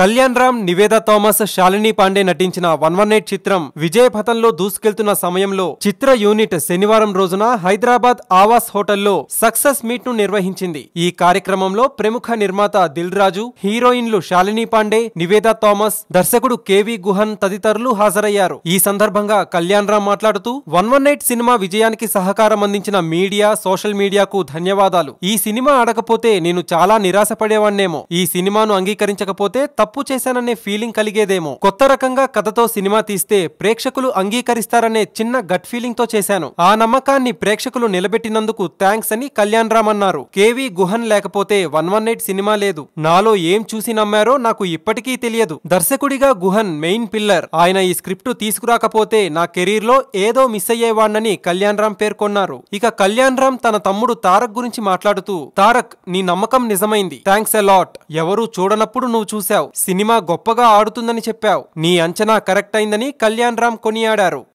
కళ్యాణ్ రామ్ నివేదా థామస్ శాలిని పాండే నటించిన one one eight చిత్రం విజయ పథంలో దూసుకెళ్తున్న సమయంలో చిత్ర యూనిట్ శనివారం రోజున హైదరాబాద్ ఆవాస్ హోటల్లో సక్సెస్ మీట్ ను నిర్వహించింది ఈ కార్యక్రమంలో ప్రముఖ నిర్మాత దిల్ రాజు హీరోయిన్లు శాలిని పాండే నివేదా థామస్ దర్శకుడు కేవి గుహన్ తదితరులు హాజరయ్యారు ఈ సందర్భంగా కళ్యాణ్ రామ్ మాట్లాడుతూ వన్ వన్ ఎయిట్ సినిమా విజయానికి సహకారం అందించిన మీడియా సోషల్ మీడియాకు ధన్యవాదాలు ఈ సినిమా ఆడకపోతే నేను చాలా నిరాశపడేవాణ్ణేమో ఈ సినిమాను అంగీకరించకపోతే తప్పు చేశాననే ఫీలింగ్ కలిగేదేమో కొత్త రకంగా కథతో సినిమా తీస్తే ప్రేక్షకులు అంగీకరిస్తారనే చిన్న గట్ ఫీలింగ్ తో చేశాను ఆ నమ్మకాన్ని ప్రేక్షకులు నిలబెట్టినందుకు థ్యాంక్స్ అని కళ్యాణ్ రామ్ అన్నారు కేవీ గుహన్ లేకపోతే వన్ వన్ ఎయిట్ సినిమా లేదు నాలో ఏం చూసి నమ్మారో నాకు ఇప్పటికీ తెలియదు దర్శకుడిగా గుహన్ మెయిన్ పిల్లర్ ఆయన ఈ స్క్రిప్ట్ తీసుకురాకపోతే నా కెరీర్ లో ఏదో మిస్ అయ్యేవాణ్ణని కళ్యాణ్ రామ్ పేర్కొన్నారు ఇక కళ్యాణ్ రామ్ తన తమ్ముడు తారక్ గురించి మాట్లాడుతూ తారక్ నీ నమ్మకం నిజమైంది థ్యాంక్స్ ఎలాట్ ఎవరూ చూడనప్పుడు నువ్వు చూశావు సినిమా గొప్పగా ఆడుతుందని చెప్పావు నీ అంచనా కరెక్ట్ అయిందని కళ్యాణ్ రామ్ కొనియాడారు